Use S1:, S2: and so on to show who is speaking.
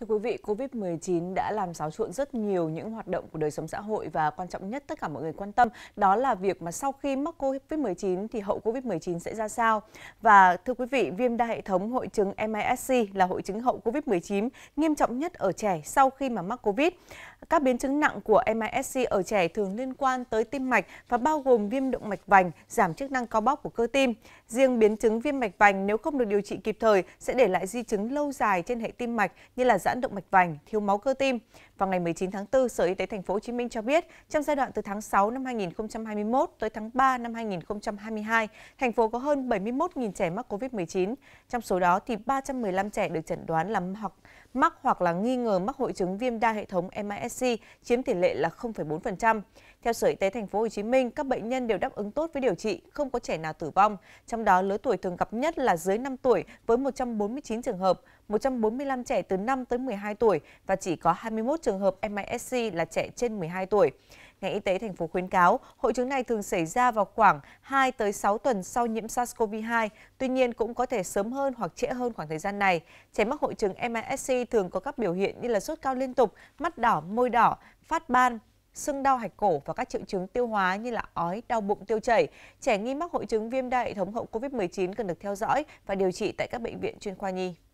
S1: Thưa quý vị, Covid-19 đã làm xáo trộn rất nhiều những hoạt động của đời sống xã hội và quan trọng nhất tất cả mọi người quan tâm đó là việc mà sau khi mắc Covid-19 thì hậu Covid-19 sẽ ra sao. Và thưa quý vị, viêm đa hệ thống hội chứng MISc là hội chứng hậu Covid-19 nghiêm trọng nhất ở trẻ sau khi mà mắc Covid. Các biến chứng nặng của MISc ở trẻ thường liên quan tới tim mạch và bao gồm viêm động mạch vành, giảm chức năng co bóp của cơ tim. Riêng biến chứng viêm mạch vành nếu không được điều trị kịp thời sẽ để lại di chứng lâu dài trên hệ tim mạch như là giãn động mạch vành, thiếu máu cơ tim. Vào ngày 19 tháng 4, Sở Y tế Thành phố Hồ Chí Minh cho biết, trong giai đoạn từ tháng 6 năm 2021 tới tháng 3 năm 2022, thành phố có hơn 71.000 trẻ mắc COVID-19. Trong số đó thì 315 trẻ được chẩn đoán là hoặc mắc hoặc là nghi ngờ mắc hội chứng viêm đa hệ thống MISC, chiếm tỷ lệ là 0,4%. Theo Sở Y tế Thành phố Hồ Chí Minh, các bệnh nhân đều đáp ứng tốt với điều trị, không có trẻ nào tử vong. Trong đó lứa tuổi thường gặp nhất là dưới 5 tuổi với 149 trường hợp, 145 trẻ từ 5 tới tới 12 tuổi và chỉ có 21 trường hợp MISC là trẻ trên 12 tuổi. Ngành Y tế thành phố khuyến cáo, hội chứng này thường xảy ra vào khoảng 2 tới 6 tuần sau nhiễm SARS-CoV-2, tuy nhiên cũng có thể sớm hơn hoặc trễ hơn khoảng thời gian này. Trẻ mắc hội chứng MISC thường có các biểu hiện như là sốt cao liên tục, mắt đỏ, môi đỏ, phát ban, sưng đau hạch cổ và các triệu chứng tiêu hóa như là ói, đau bụng, tiêu chảy. Trẻ nghi mắc hội chứng viêm đa hệ thống hậu COVID-19 cần được theo dõi và điều trị tại các bệnh viện chuyên khoa nhi.